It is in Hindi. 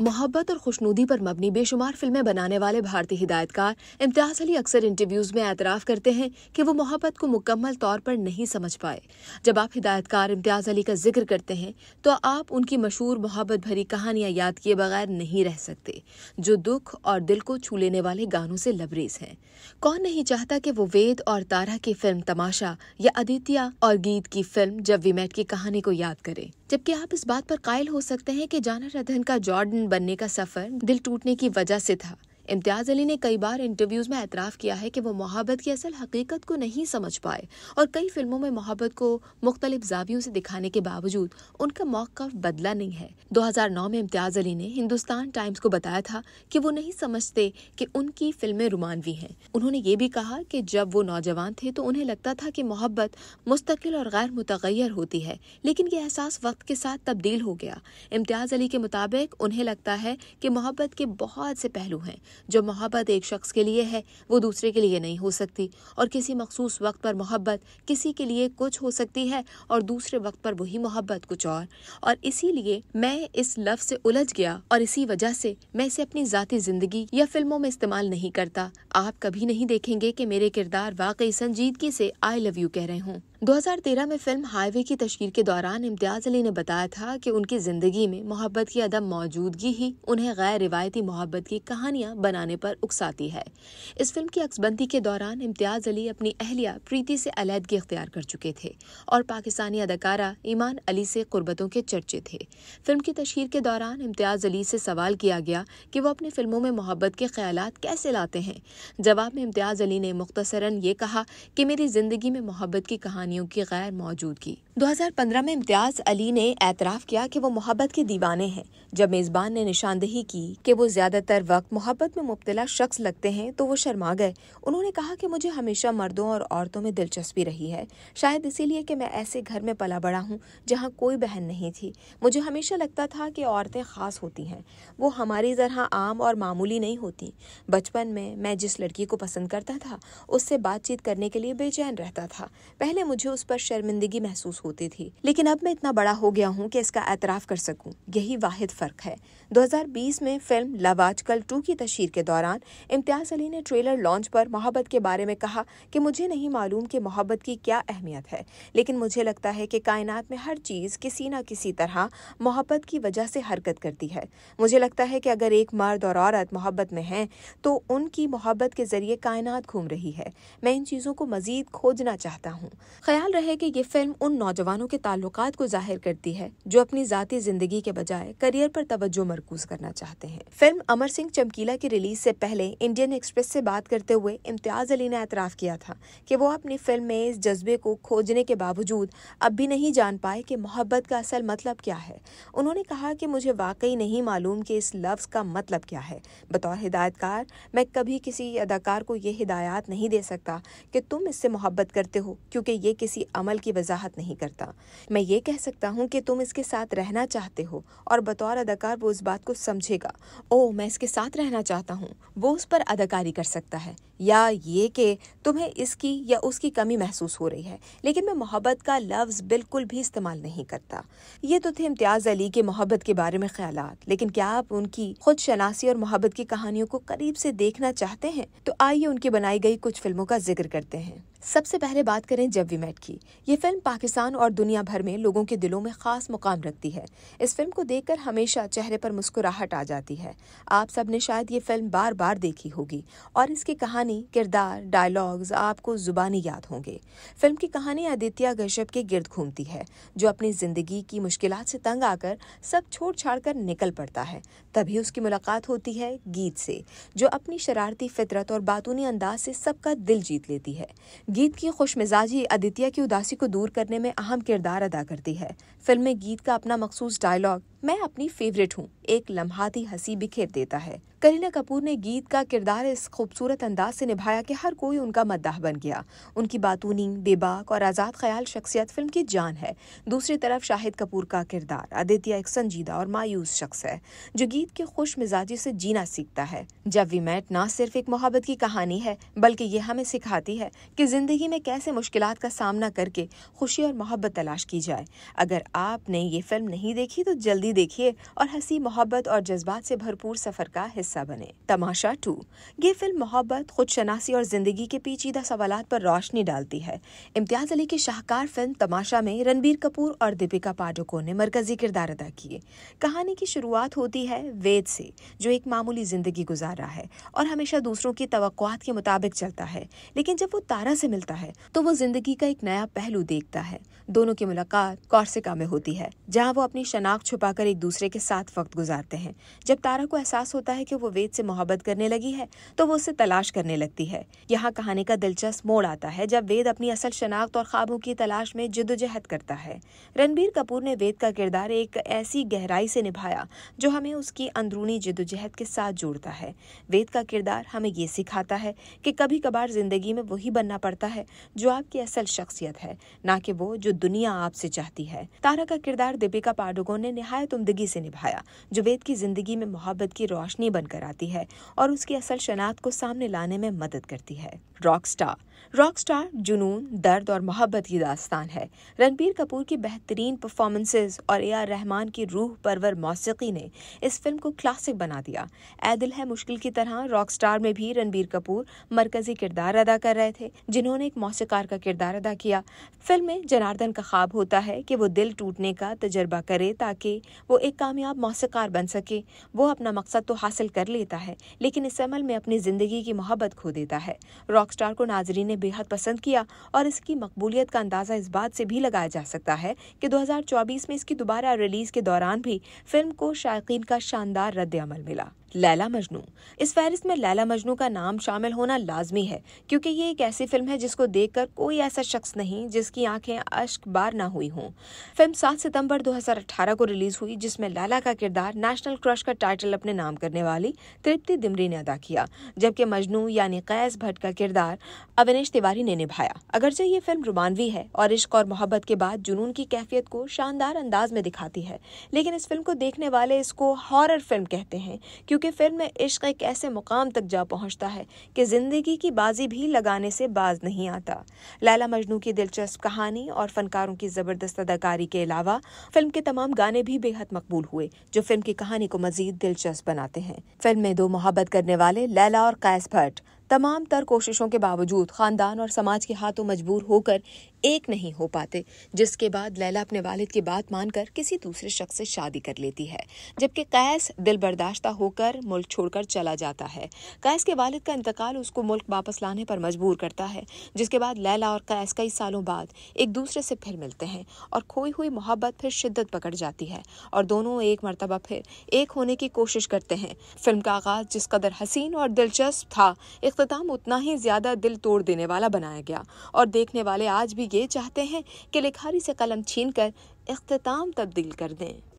मोहब्बत और खुशनुदी पर मबनी बेशुमार फिल्में बनाने वाले भारतीय हिदायतकार इम्तियाज अली अक्सर इंटरव्यूज में एतराफ़ करते हैं कि वो मोहब्बत को मुकम्मल तौर पर नहीं समझ पाए जब आप हिदायतकार इम्तियाज अली का जिक्र करते हैं तो आप उनकी मशहूर मोहब्बत भरी कहानियाँ याद किए बगैर नहीं रह सकते जो दुख और दिल को छू लेने वाले गानों से लबरेज हैं कौन नहीं चाहता कि वो वेद और तारा की फिल्म तमाशा या आदित्य और गीत की फिल्म जब वी मैट की कहानी को याद करें जबकि आप इस बात पर कायल हो सकते हैं कि जाना रधन का जॉर्डन बनने का सफर दिल टूटने की वजह से था इम्तियाज़ अली ने कई बार इंटरव्यूज़ में एतराफ़ किया है कि वो मोहब्बत की असल हकीकत को नहीं समझ पाए और कई फिल्मों में मोहब्बत को मुख्तलिफ जावियों से दिखाने के बावजूद उनका मौका बदला नहीं है 2009 में इम्तियाज़ अली ने हिंदुस्तान टाइम्स को बताया था कि वो नहीं समझते कि उनकी फिल्में रुमानवी हैं उन्होंने ये भी कहा कि जब वो नौजवान थे तो उन्हें लगता था कि मोहब्बत मुस्तकिल और गैर मुतगैर होती है लेकिन ये एहसास वक्त के साथ तब्दील हो गया इम्तियाज़ अली के मुताबिक उन्हें लगता है कि मोहब्बत के बहुत से पहलू हैं जो मोहब्बत एक शख्स के लिए है वो दूसरे के लिए नहीं हो सकती और किसी मखसूस वक्त पर मोहब्बत किसी के लिए कुछ हो सकती है और दूसरे वक्त पर वही मोहब्बत कुछ और और इसीलिए मैं इस लफ्ज से उलझ गया और इसी वजह से मैं इसे अपनी ज़ाती ज़िंदगी या फिल्मों में इस्तेमाल नहीं करता आप कभी नहीं देखेंगे कि मेरे किरदार वाकई संजीदगी से आई लव यू कह रहे हूँ 2013 में फिल्म हाईवे की तशकीर के दौरान इम्तियाज़ अली ने बताया था कि उनकी ज़िंदगी में मोहब्बत की अदम मौजूदगी ही उन्हें गैर रिवायती मोहब्बत की कहानियाँ बनाने पर उकसाती है इस फिल्म की अक्सबंदी के दौरान इम्तियाज़ अली अपनी अहलिया प्रीति से अलीहदगी अख्तियार कर चुके थे और पाकिस्तानी अदाकारा ईमान अली से कुर्बतों के चर्चे थे फिल्म की तशहर के दौरान इम्तियाज़ अली से सवाल किया गया कि वो अपनी फिल्मों में मोहब्बत के ख्याल कैसे लाते हैं जवाब में इम्तियाज़ अली ने मुख्तसरा ये कहा कि मेरी ज़िंदगी में मोहब्बत की कहानी कहानियों की गैर मौजूदगी 2015 में इम्तियाज अली ने एतराफ़ किया कि वो मोहब्बत के दीवाने हैं जब मेज़बान ने निशानदेही की कि वो ज़्यादातर वक्त मोहब्बत में मुबतला शख्स लगते हैं तो वो शर्मा गए उन्होंने कहा कि मुझे हमेशा मर्दों और औरतों में दिलचस्पी रही है शायद इसीलिए कि मैं ऐसे घर में पला बड़ा हूँ जहाँ कोई बहन नहीं थी मुझे हमेशा लगता था कि औरतें ख़ास होती हैं वो हमारी तरह आम और मामूली नहीं होती बचपन में मैं जिस लड़की को पसंद करता था उससे बातचीत करने के लिए बेचैन रहता था पहले मुझे उस पर शर्मिंदगी महसूस होते थे लेकिन अब मैं इतना बड़ा हो गया हूँ कि इसका एतराफ़ कर सकूँ यही वाहिद फ़र्क है 2020 में फिल्म लव आजकल टू की तशहर के दौरान इम्तियाज़ अली ने ट्रेलर लॉन्च पर मोहब्बत के बारे में कहा कि मुझे नहीं मालूम कि मोहब्बत की क्या अहमियत है लेकिन मुझे लगता है कि कायनात में हर चीज़ किसी न किसी तरह मोहब्बत की वजह से हरकत करती है मुझे लगता है कि अगर एक मर्द और औरत मोहब्बत में हैं तो उनकी मोहब्बत के ज़रिए कायनात घूम रही है मैं इन चीज़ों को मज़ीद खोजना चाहता हूँ ख्याल रहे कि ये फिल्म उन नौ नौजवानों के ताल्लुक को जाहिर करती है जो अपनी जाती जिंदगी के बजाय करियर पर तवज्जो मरकूज करना चाहते हैं फिल्म अमर सिंह चमकीला की रिलीज से पहले इंडियन एक्सप्रेस से बात करते हुए इम्तियाज अली ने एतराफ़ किया था कि वो अपनी फिल्म में इस जज्बे को खोजने के बावजूद अब भी नहीं जान पाए कि मोहब्बत का असल मतलब क्या है उन्होंने कहा कि मुझे वाकई नहीं मालूम कि इस लफ्ज़ का मतलब क्या है बतौर हिदायतकार मैं कभी किसी अदाकार को ये हिदायत नहीं दे सकता कि तुम इससे मोहब्बत करते हो क्योंकि ये किसी अमल की वजाहत नहीं करता मैं ये कह सकता हूँ कि तुम इसके साथ रहना चाहते हो और बतौर अदाकार वो इस बात को समझेगा ओ मैं इसके साथ रहना चाहता हूँ वो उस पर अदाकारी कर सकता है या ये कि तुम्हें इसकी या उसकी कमी महसूस हो रही है लेकिन मैं मोहब्बत का लफ्ज़ बिल्कुल भी इस्तेमाल नहीं करता ये तो थे इम्तियाज़ अली के मोहब्बत के बारे में ख्याल लेकिन क्या आप उनकी खुद शनासी और मोहब्बत की कहानियों को करीब से देखना चाहते हैं तो आइए उनकी बनाई गई कुछ फिल्मों का जिक्र करते हैं सबसे पहले बात करें जब वी मेट की ये फिल्म पाकिस्तान और दुनिया भर में लोगों के दिलों में खास मुकाम रखती है इस फिल्म को देखकर हमेशा चेहरे पर मुस्कुराहट आ जाती है आप सब ने शायद ये फिल्म बार बार देखी होगी और इसकी कहानी किरदार डायलॉग्स आपको जुबानी याद होंगे फिल्म की कहानी आदित्य गशप के गिर्द घूमती है जो अपनी जिंदगी की मुश्किल से तंग आकर सब छोड़ छाड़ कर निकल पड़ता है तभी उसकी मुलाकात होती है गीत से जो अपनी शरारती फितरत और बातूनी अंदाज से सबका दिल जीत लेती है गीत की खुश मिजाजी अदित्य की उदासी को दूर करने में अहम किरदार अदा करती है फिल्म में गीत का अपना मखसूस डायलॉग मैं अपनी फेवरेट हूँ एक लम्हाती हंसी बिखेर देता है करीना कपूर ने गीत का किरदार इस खूबसूरत अंदाज से निभाया कि हर कोई उनका मद्दाह बन गया उनकी बातूनी बेबाक और आज़ाद ख्याल शख्सियत फिल्म की जान है दूसरी तरफ शाहिद कपूर का किरदार आदित्य एक संजीदा और मायूस शख्स है जो गीत के खुश मिजाजी से जीना सीखता है जब वी मैट ना सिर्फ एक मोहब्बत की कहानी है बल्कि ये हमें सिखाती है कि ज़िंदगी में कैसे मुश्किल का सामना करके खुशी और मोहब्बत तलाश की जाए अगर आपने ये फिल्म नहीं देखी तो जल्दी देखिए और हंसी मोहब्बत और जज्बात से भरपूर सफर का हिस्सा बने तमाशा टू ये फिल्म मोहब्बत खुद शनासी और जिंदगी के पेचीदा सवाल पर रोशनी डालती है इम्तियाज अली की शाहकार फिल्म तमाशा में रणबीर कपूर और दीपिका पाडुकोण ने मरकजी किरदार अदा किए कहानी की शुरुआत होती है वेद से जो एक मामूली जिंदगी गुजार रहा है और हमेशा दूसरों की तो के मुताबिक चलता है लेकिन जब वो तारा से मिलता है तो वो जिंदगी का एक नया पहलू देखता है दोनों की मुलाकात कौरसिका में होती है जहाँ वो अपनी शनाख्त छुपा होकर एक दूसरे के साथ वक्त गुजारते हैं जब तारा को एहसास होता है कि वो वेद से मोहब्बत करने लगी है तो वो उसे तलाश करने लगती है यहाँ कहानी का दिलचस्प मोड़ आता है जब वेद अपनी असल शनाख्त और ख्वाबों की तलाश में जिदोजहद करता है रणबीर कपूर ने वेद का किरदार एक ऐसी गहराई से निभाया जो हमें उसकी अंदरूनी जिदोजहद के साथ जोड़ता है वेद का किरदार हमें ये सिखाता है कि कभी कभार जिंदगी में वही बनना पड़ता है जो आपकी असल शख्सियत है ना कि वो जो दुनिया आपसे चाहती है तारा का किरदार दीपिका पाडुकोन ने निहाय शायद उमदगी से निभाया जुबेद की ज़िंदगी में मोहब्बत की रोशनी बनकर आती है और उसकी असल शनाख्त को सामने लाने में मदद करती है रॉक स्टार रॉक स्टार जुनून दर्द और मोहब्बत की दास्तान है रणबीर कपूर की बेहतरीन परफॉर्मेंसेज और ए आर रहमान की रूह परवर मौसीकी ने इस फिल्म को क्लासिक बना दिया ए दिल है मुश्किल की तरह रॉक स्टार में भी रणबीर कपूर मरकजी किरदार अदा कर रहे थे जिन्होंने एक मौसीकार का किरदार अदा किया फिल्म में जनार्दन का ख्वाब होता है कि वो दिल टूटने का तजर्बा करे ताकि वो एक कामयाब मौसीकार बन सके वो अपना मकसद तो हासिल कर लेता है लेकिन इस अमल में अपनी ज़िंदगी की मोहब्बत खो देता है रॉक स्टार को नाजरीन मंत्री ने बेहद पसंद किया और इसकी मकबूलियत का अंदाजा इस बात से भी लगाया जा सकता है कि 2024 में इसकी दोबारा रिलीज के दौरान भी फिल्म को शायकीन का शानदार रद्द अमल मिला लैला मजनू इस फहरिस्त में लैला मजनू का नाम शामिल होना लाजमी है क्योंकि ये एक ऐसी फिल्म है जिसको देखकर कोई ऐसा शख्स नहीं जिसकी आंखें अश्क बार ना हुई हों फिल्म सात सितंबर 2018 को रिलीज हुई जिसमें लैला का किरदार नेशनल क्रश का टाइटल अपने नाम करने वाली तृप्ति दिमरी ने अदा किया जबकि मजनू यानी कैस भट्ट का किरदार अविनेश तिवारी ने निभाया अगरचे ये फिल्म रोमानवी है और इश्क और मोहब्बत के बाद जुनून की कैफियत को शानदार अंदाज में दिखाती है लेकिन इस फिल्म को देखने वाले इसको हॉरर फिल्म कहते हैं क्योंकि क्योंकि फिल्म में इश्क एक ऐसे मुकाम तक जा पहुंचता है कि ज़िंदगी की बाजी भी लगाने से बाज नहीं आता लैला मजनू की दिलचस्प कहानी और फनकारों की ज़बरदस्त अदाकारी के अलावा फिल्म के तमाम गाने भी बेहद मकबूल हुए जो फिल्म की कहानी को मजीद दिलचस्प बनाते हैं फिल्म में दो मोहब्बत करने वाले लैला और कैस भट्ट तमाम तर कोशिशों के बावजूद ख़ानदान और समाज के हाथों मजबूर होकर एक नहीं हो पाते जिसके बाद लैला अपने वालिद की बात मानकर किसी दूसरे शख्स से शादी कर लेती है जबकि कैस दिल बर्दाश्त होकर मुल्क छोड़कर चला जाता है कैस के वालिद का इंतकाल उसको मुल्क वापस लाने पर मजबूर करता है जिसके बाद लैला और कैस कई सालों बाद एक दूसरे से फिर मिलते हैं और खोई हुई मोहब्बत फिर शिद्दत पकड़ जाती है और दोनों एक मरतबा फिर एक होने की कोशिश करते हैं फिल्म का आगाज जिस कदर हसीन और दिलचस्प था एक अख्ताम उतना ही ज़्यादा दिल तोड़ देने वाला बनाया गया और देखने वाले आज भी ये चाहते हैं कि लिखारी से कलम छीन कर अख्ताम तब्दील कर दें